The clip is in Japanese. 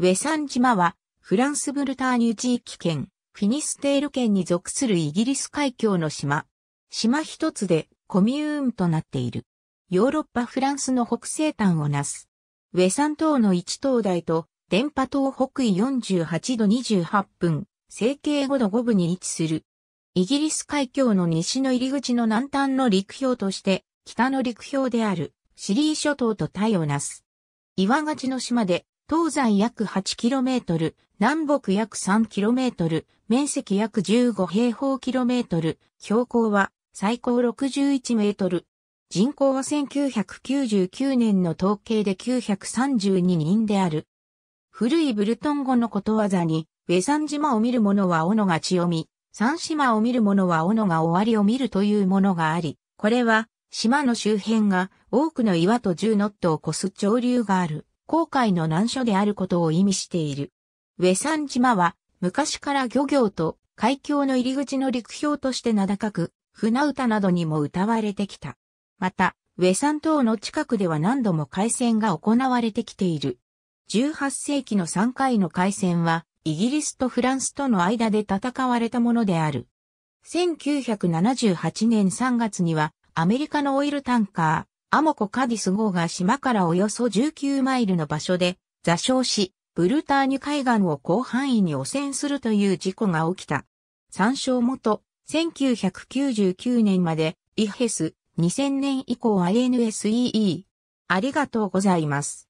ウェサン島は、フランスブルターニュ地域圏、フィニステール圏に属するイギリス海峡の島。島一つでコミューンとなっている。ヨーロッパフランスの北西端をなす。ウェサン島の一灯台と、電波島北緯48度28分、西経5度5分に位置する。イギリス海峡の西の入り口の南端の陸氷として、北の陸氷である、シリー諸島とタイをなす。岩勝ちの島で、東西約 8km、南北約 3km、面積約15平方キロメートル、標高は最高61メートル。人口は1999年の統計で932人である。古いブルトン語のことわざに、ウェサン島を見る者は斧が血を見、三島を見る者は斧が終わりを見るというものがあり、これは島の周辺が多くの岩と10ノットを越す潮流がある航海の難所であることを意味している。ウェサン島は、昔から漁業と海峡の入り口の陸氷として名高く、船歌などにも歌われてきた。また、ウェサン島の近くでは何度も海戦が行われてきている。18世紀の3回の海戦は、イギリスとフランスとの間で戦われたものである。1978年3月には、アメリカのオイルタンカー、アモコ・カディス号が島からおよそ19マイルの場所で座礁し、ブルターニュ海岸を広範囲に汚染するという事故が起きた。参照元、1999年まで、イヘス、2000年以降 INSEE。ありがとうございます。